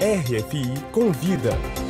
RFI Convida.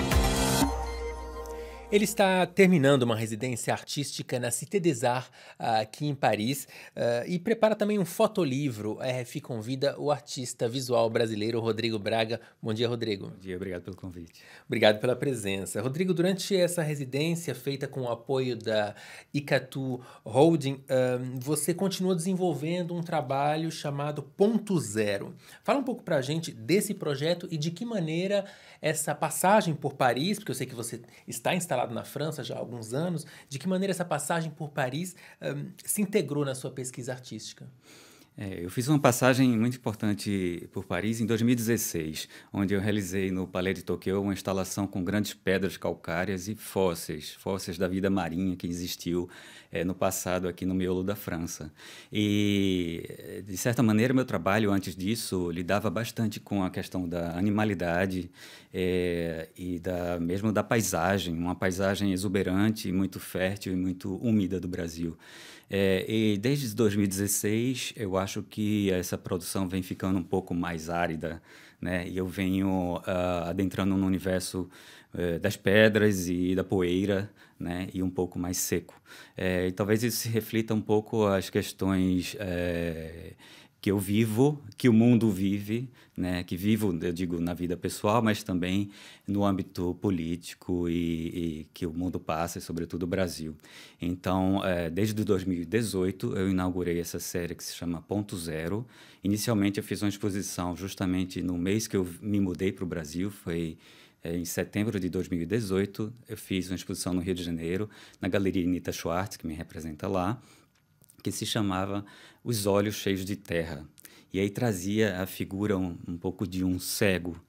Ele está terminando uma residência artística na Cité des Arts, aqui em Paris, eh, e prepara também um fotolivro. A eh, RF convida o artista visual brasileiro Rodrigo Braga. Bom dia, Rodrigo. Bom dia, obrigado pelo convite. Obrigado pela presença. Rodrigo, durante essa residência feita com o apoio da Icatu Holding, eh, você continua desenvolvendo um trabalho chamado Ponto Zero. Fala um pouco para a gente desse projeto e de que maneira essa passagem por Paris, porque eu sei que você está instalado instalado na França já há alguns anos, de que maneira essa passagem por Paris um, se integrou na sua pesquisa artística? É, eu fiz uma passagem muito importante por Paris em 2016, onde eu realizei no Palais de Tokyo uma instalação com grandes pedras calcárias e fósseis, fósseis da vida marinha que existiu é, no passado aqui no miolo da França. E, de certa maneira, meu trabalho antes disso lidava bastante com a questão da animalidade é, e da, mesmo da paisagem, uma paisagem exuberante, muito fértil e muito úmida do Brasil. É, e desde 2016, eu acho acho que essa produção vem ficando um pouco mais árida, né? E eu venho uh, adentrando no universo uh, das pedras e da poeira, né? E um pouco mais seco. É, e talvez isso se reflita um pouco as questões eh, que eu vivo, que o mundo vive, né? que vivo, eu digo, na vida pessoal, mas também no âmbito político e, e que o mundo passa, e sobretudo o Brasil. Então, é, desde 2018, eu inaugurei essa série que se chama Ponto Zero. Inicialmente, eu fiz uma exposição justamente no mês que eu me mudei para o Brasil, foi eh, em setembro de 2018, eu fiz uma exposição no Rio de Janeiro, na Galeria Anita Schwartz, que me representa lá que se chamava Os Olhos Cheios de Terra. E aí trazia a figura um, um pouco de um cego,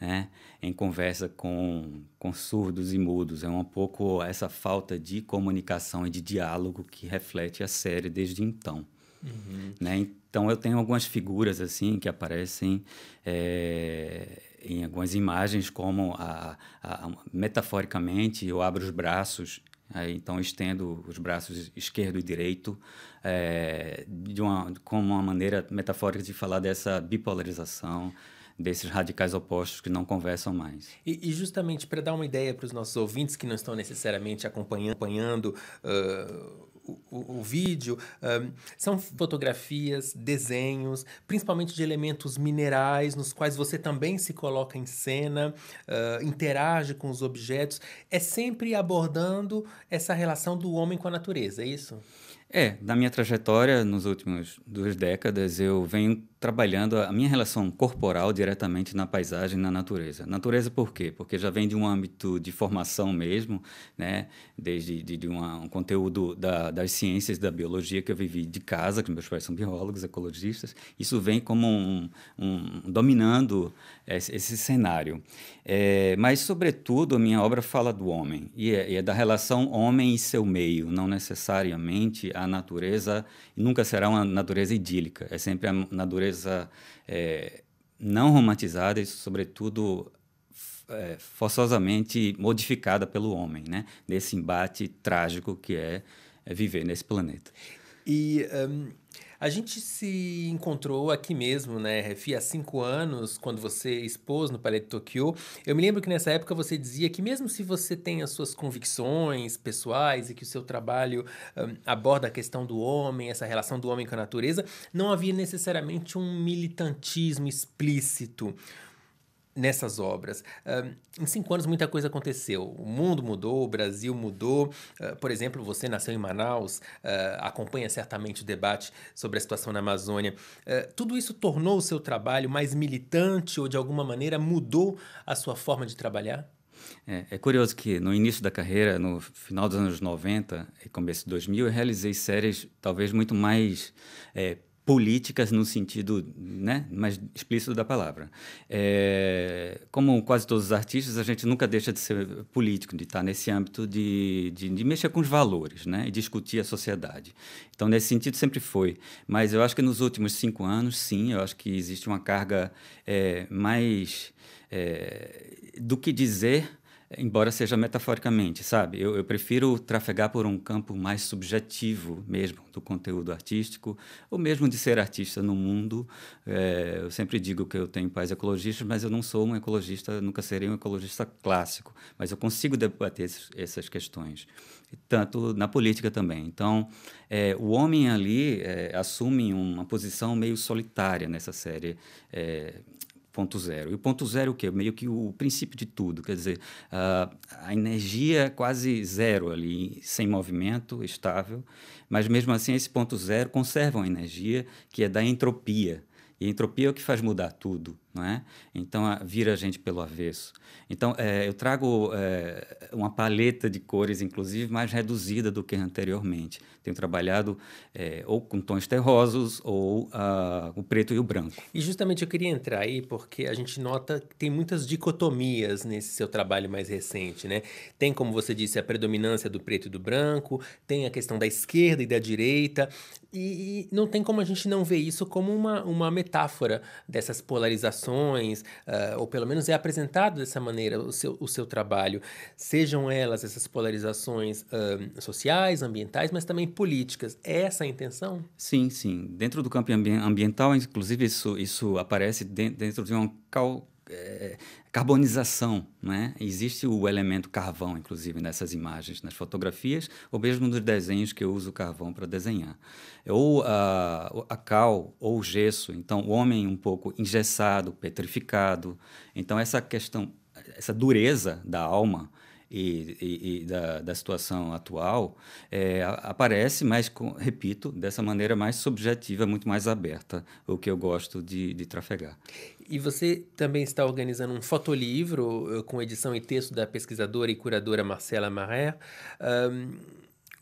né, em conversa com, com surdos e mudos. É um pouco essa falta de comunicação e de diálogo que reflete a série desde então. Uhum. Né? Então eu tenho algumas figuras assim que aparecem é, em algumas imagens como a, a, metaforicamente eu abro os braços então, estendo os braços esquerdo e direito é, de uma, como uma maneira metafórica de falar dessa bipolarização, desses radicais opostos que não conversam mais. E, e justamente para dar uma ideia para os nossos ouvintes que não estão necessariamente acompanhando, acompanhando uh o, o, vídeo, um, são fotografias, desenhos, principalmente de elementos minerais, nos quais você também se coloca em cena, uh, interage com os objetos. É sempre abordando essa relação do homem com a natureza, é isso? É, na minha trajetória, nos últimos duas décadas, eu venho trabalhando a minha relação corporal diretamente na paisagem, na natureza. Natureza por quê? Porque já vem de um âmbito de formação mesmo, né? desde de, de uma, um conteúdo da, das ciências da biologia que eu vivi de casa, que meus pais são biólogos, ecologistas. Isso vem como um, um dominando esse, esse cenário. É, mas, sobretudo, a minha obra fala do homem, e é, e é da relação homem e seu meio, não necessariamente a natureza nunca será uma natureza idílica, é sempre a natureza é, não romantizada e, sobretudo, é, forçosamente modificada pelo homem, né? Nesse embate trágico que é, é viver nesse planeta. E um a gente se encontrou aqui mesmo, né, Refi, há cinco anos, quando você expôs no Palais de Tokyo. Eu me lembro que nessa época você dizia que mesmo se você tem as suas convicções pessoais e que o seu trabalho um, aborda a questão do homem, essa relação do homem com a natureza, não havia necessariamente um militantismo explícito nessas obras. em cinco anos, muita coisa aconteceu. O mundo mudou, o Brasil mudou. Uh, por exemplo, você nasceu em Manaus, uh, acompanha certamente o debate sobre a situação na Amazônia. Uh, tudo isso tornou o seu trabalho mais militante ou, de alguma maneira, mudou a sua forma de trabalhar? É, é curioso que no início da carreira, no final dos anos 90 e começo de 2000, eu realizei séries talvez muito mais é, políticas no sentido né, mais explícito da palavra. É, como quase todos os artistas, a gente nunca deixa de ser político, de estar nesse âmbito de, de, de, mexer com os valores né, e discutir a sociedade. Então, nesse sentido, sempre foi. Mas eu acho que nos últimos cinco anos, sim, eu acho que existe uma carga é, mais é, do que dizer embora seja metaforicamente, sabe? Eu, eu, prefiro trafegar por um campo mais subjetivo mesmo do conteúdo artístico, ou mesmo de ser artista no mundo. É, eu sempre digo que eu tenho pais ecologistas, mas eu não sou um ecologista, nunca serei um ecologista clássico, mas eu consigo debater esses, essas questões, tanto na política também. Então, é, o homem ali é, assume uma posição meio solitária nessa série é, ponto zero. E o ponto zero é o quê? Meio que o princípio de tudo, quer dizer, uh, a energia é quase zero ali, sem movimento, estável, mas mesmo assim esse ponto zero conserva uma energia que é da entropia. E a entropia é o que faz mudar tudo não é? Então a, vira a gente pelo avesso. Então é, eu trago é, uma paleta de cores, inclusive mais reduzida do que anteriormente. Tenho trabalhado é, ou com tons terrosos ou a, o preto e o branco. E justamente eu queria entrar aí porque a gente nota que tem muitas dicotomias nesse seu trabalho mais recente, né? Tem como você disse a predominância do preto e do branco, tem a questão da esquerda e da direita e, e não tem como a gente não ver isso como uma, uma metáfora dessas polarizações publicações, uh, ah, ou pelo menos é apresentado dessa maneira o seu, o seu trabalho, sejam elas essas polarizações uh, sociais, ambientais, mas também políticas. É essa a intenção? Sim, sim. Dentro do campo ambiental, inclusive, isso, isso aparece dentro de uma é, carbonização, né? Existe o elemento carvão, inclusive, nessas imagens, nas fotografias, ou mesmo nos desenhos que eu uso carvão para desenhar. Ou a, ah, a cal, ou o gesso. Então, o homem um pouco engessado, petrificado. Então, essa questão, essa dureza da alma e, e, da, da, situação atual, é, aparece, mas, com, repito, dessa maneira mais subjetiva, muito mais aberta, o que eu gosto de, de trafegar. E você também está organizando um fotolivro eh, com edição e texto da pesquisadora e curadora Marcela Maré. Um,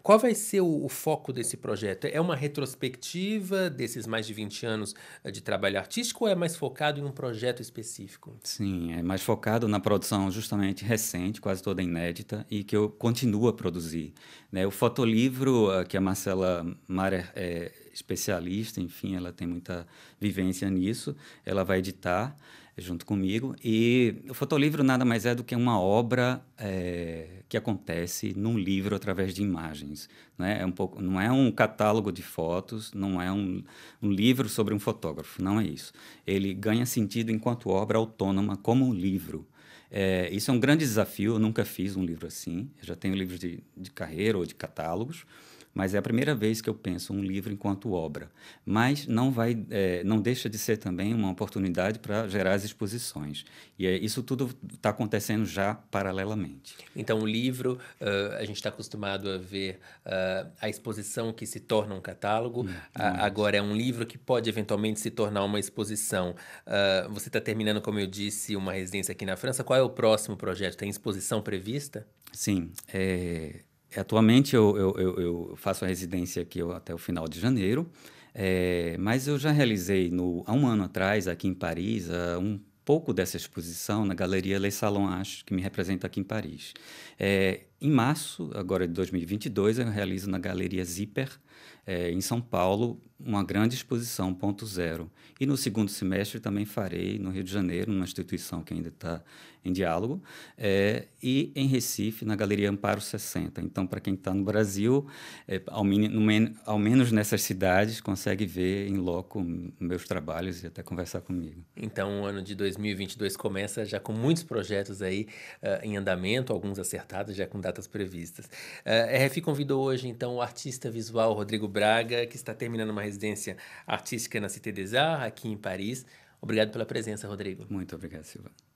qual vai ser o, o, foco desse projeto? É uma retrospectiva desses mais de 20 anos eh, de trabalho artístico ou é mais focado em um projeto específico? Sim, é mais focado na produção justamente recente, quase toda inédita, e que eu continuo a produzir. Né? O fotolivro, eh, que a Marcela Marer é especialista, enfim, ela tem muita vivência nisso, ela vai editar junto comigo. E o fotolivro nada mais é do que uma obra é, que acontece num livro através de imagens. Né? É um pouco, não é um catálogo de fotos, não é um, um livro sobre um fotógrafo, não é isso. Ele ganha sentido enquanto obra autônoma, como um livro. É, isso é um grande desafio, eu nunca fiz um livro assim. Eu já tenho livros de, de carreira ou de catálogos, mas é a primeira vez que eu penso um livro enquanto obra. Mas não vai, é, não deixa de ser também uma oportunidade para gerar as exposições. E é, isso tudo está acontecendo já paralelamente. Então, o livro, uh, a gente está acostumado a ver uh, a exposição que se torna um catálogo. Hum, a, agora é um livro que pode eventualmente se tornar uma exposição. Uh, você está terminando, como eu disse, uma residência aqui na França. Qual é o próximo projeto? Tem exposição prevista? Sim. É é, atualmente eu, eu, eu, faço a residência aqui até o final de janeiro, é, mas eu já realizei no, há um ano atrás, aqui em Paris, um pouco dessa exposição na Galeria Les Salons Acho, que me representa aqui em Paris. É, em março, agora de 2022, eu realizo na Galeria Zipper, eh, em São Paulo, uma grande exposição Ponto Zero. E no segundo semestre também farei no Rio de Janeiro, numa instituição que ainda está em diálogo, eh, e em Recife, na Galeria Amparo 60. Então, para quem está no Brasil, eh, ao, men ao, menos nessas cidades, consegue ver em loco meus trabalhos e até conversar comigo. Então, o ano de 2022 começa já com muitos projetos aí uh, em andamento, alguns acertados, já com datas previstas. Uh, eh, RF convidou hoje, então, o artista visual Rodrigo Braga, que está terminando uma residência artística na Cité des Arts, aqui em Paris. Obrigado pela presença, Rodrigo. Muito obrigado, Silvana.